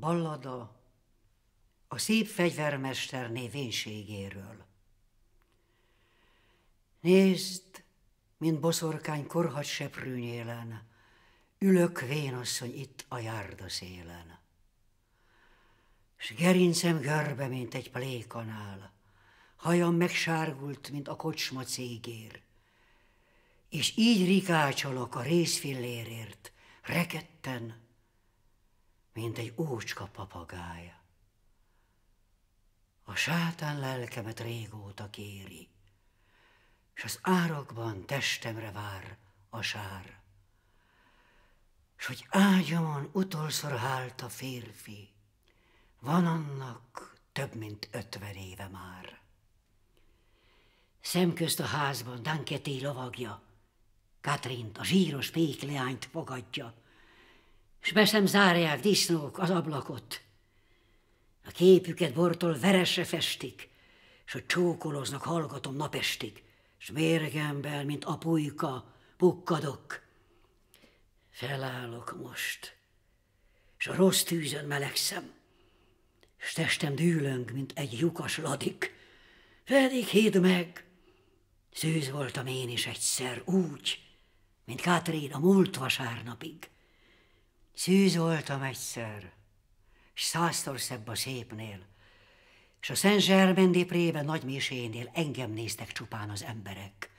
Ballada a szép fegyvermesterné vénségéről. Nézd, mint boszorkány korhat seprűnyélen, ülök vénasszony itt a járda szélen. S gerincem görbe, mint egy plékanál, hajam megsárgult, mint a kocsma cégér. És így rikácsolok a részfillérért, reketten, mint egy ócska papagája. A sátán lelkemet régóta kéri, és az árakban testemre vár a sár. S hogy ágyamon utolszor hált a férfi, van annak több mint ötven éve már. Szemközt a házban Danketé lovagja, Katrint, a zsíros pékleányt fogadja, és be sem zárják disznók az ablakot. A képüket bortól veresre festik, és a csókoloznak, hallgatom napestig, és mérgemben, mint apuika, pukkadok. Felállok most, és a rossz tűzön melegszem, és testem dűlöng, mint egy lyukas ladik. Pedig hidd meg, szűz voltam én is egyszer úgy, mint Kátrin a múlt vasárnapig. Szűzoltam egyszer, s százszor szebb a szépnél, és a Szent Zsermendéprében nagy misénél engem néztek csupán az emberek,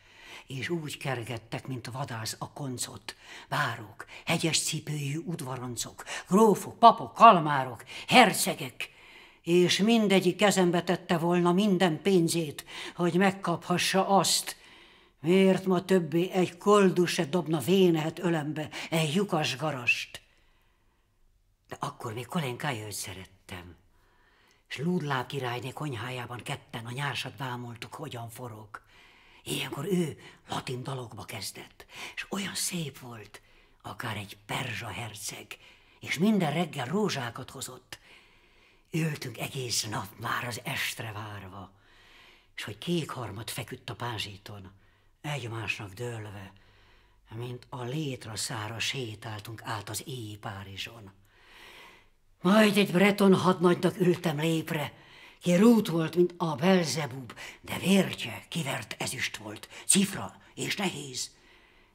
és úgy kergettek, mint vadász a koncot, bárok, hegyes cipőjű udvaroncok, grófok, papok, kalmárok, hercegek, és mindegyik kezembe tette volna minden pénzét, hogy megkaphassa azt, miért ma többé egy koldus se dobna vénehet ölembe egy lyukas garast. De akkor még Kolenkája őt szerettem. És Ludlá királyné konyhájában ketten a nyársat bámoltuk, hogyan forog. Ilyenkor ő latin dalokba kezdett, és olyan szép volt, akár egy perzsa herceg, és minden reggel rózsákat hozott. Ültünk egész nap már az estre várva, és hogy kékharmat feküdt a pázsiton, egymásnak dőlve, mint a létra szára sétáltunk át az éj Párizson. Majd egy breton hadnagynak ültem lépre, ki rút volt, mint a Belzebub, de vértje kivert ezüst volt, cifra és nehéz.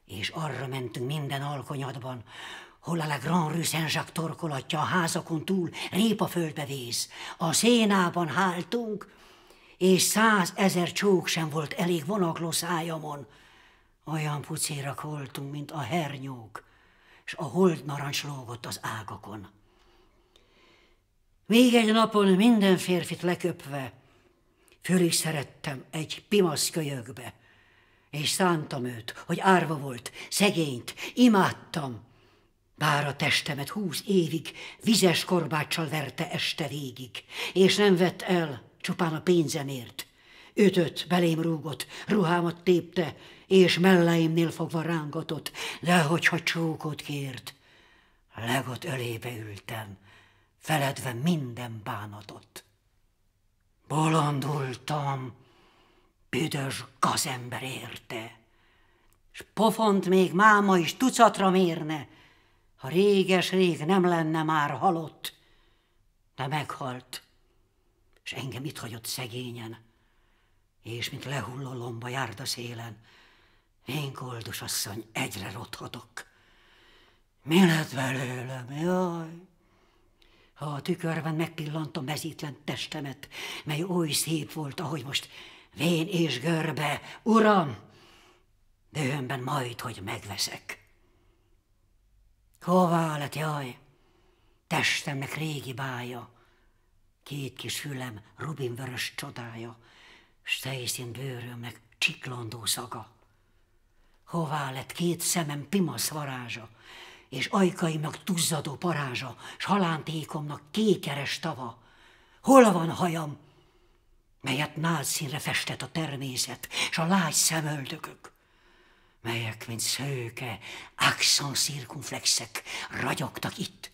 És arra mentünk minden alkonyatban, hol a La Grand Rue Saint-Jacques torkolatja a házakon túl, répa földbe vész. A szénában háltunk, és százezer csók sem volt elég vonagló szájamon. Olyan pucérak voltunk, mint a hernyók, és a hold narancs lógott az ágakon. Még egy napon minden férfit leköpve, föl is szerettem egy pimasz kölyökbe, és szántam őt, hogy árva volt, szegényt, imádtam, bár a testemet húsz évig vizes korbáccsal verte este végig, és nem vett el csupán a pénzemért. Ütött, belém rúgott, ruhámat tépte, és melleimnél fogva rángatott, de hogyha csókot kért, legott ölébe ültem, feledve minden bánatot. Bolondultam, büdös gazember érte, s pofont még máma is tucatra mérne, ha réges-rég nem lenne már halott, de meghalt, és engem itt hagyott szegényen, és mint lehulló lomba járt a szélen, én koldus asszony egyre rothatok. Mi lett belőlem, jaj? A tükörben megpillantom mezítlen testemet, mely oly szép volt, ahogy most vén és görbe. Uram, dühömben majd, hogy megveszek. Hová lett, jaj? Testemnek régi bája, két kis fülem rubinvörös csodája, s tejszín bőrömnek csiklandó szaga. Hová lett két szemem pimasz varázsa, és ajkaimnak tuzzadó parázsa, s halántékomnak kékeres tava. Hol van hajam, melyet nálszínre festett a természet, s a lágy szemöldökök, melyek, mint szőke, axon cirkumflexek ragyogtak itt,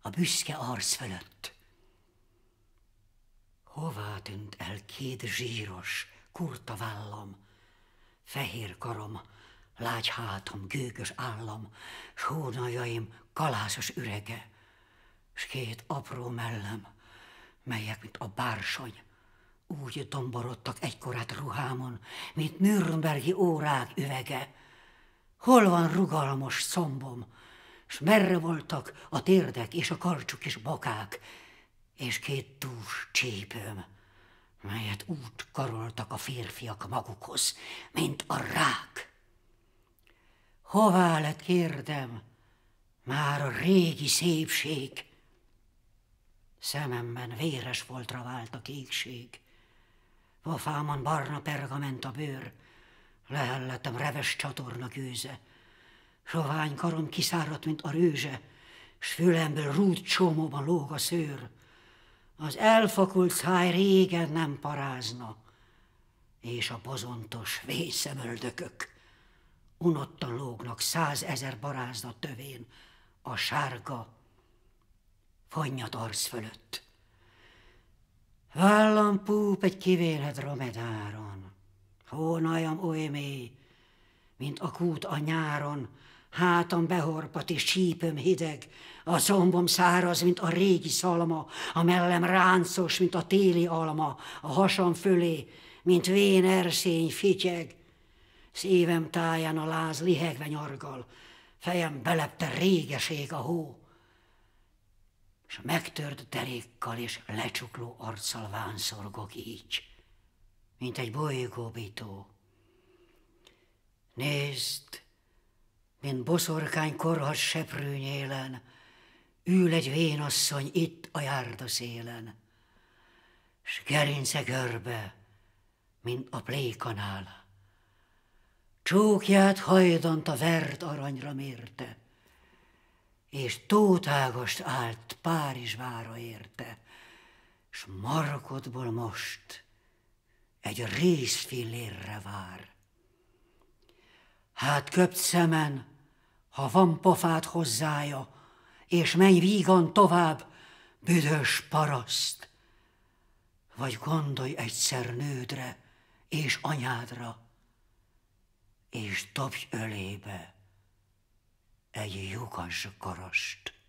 a büszke arc fölött. Hová tűnt el két zsíros, kurta vállam, fehér karom, lágy hátam, gőgös állam, s hónajaim kalászos ürege, s két apró mellem, melyek, mint a bársony, úgy domborodtak egykorát ruhámon, mint Nürnbergi órák üvege. Hol van rugalmas szombom, s merre voltak a térdek és a karcsuk és bokák, és két dús csípőm, melyet úgy karoltak a férfiak magukhoz, mint a rák. Hová lett, kérdem, már a régi szépség? Szememben véres foltra vált a kékség. Pofámon barna pergament a bőr, lehelletem reves csatorna gőze. Sovány karom kiszáradt, mint a rőzse, s fülemből rút csomóban lóg a szőr. Az elfakult száj régen nem parázna, és a bozontos vészemöldökök unottan lógnak százezer barázda tövén a sárga, fannyat arsz fölött. Vállam púp egy kivélhet romedáron, hónajam oly mély, mint a kút a nyáron, hátam behorpat és sípöm hideg, a combom száraz, mint a régi szalma, a mellem ráncos, mint a téli alma, a hasam fölé, mint vén erszény fityeg, Szívem táján a láz lihegve nyargal, fejem belepte régeség a hó, és megtört derékkal és lecsukló arccal vánszorgok így, mint egy bolygóbító. Nézd, mint boszorkány korhat seprőnyélen, ül egy vénasszony itt a járda szélen, s gerince görbe, mint a plékanál. Csókját hajdant a verd aranyra mérte, és tótágast állt Párizs vára érte, s markodból most egy részfillérre vár. Hát köpt szemen, ha van pofát hozzája, és menj vígan tovább, büdös paraszt, vagy gondolj egyszer nődre és anyádra, és dobj ölébe egy lyukas garast.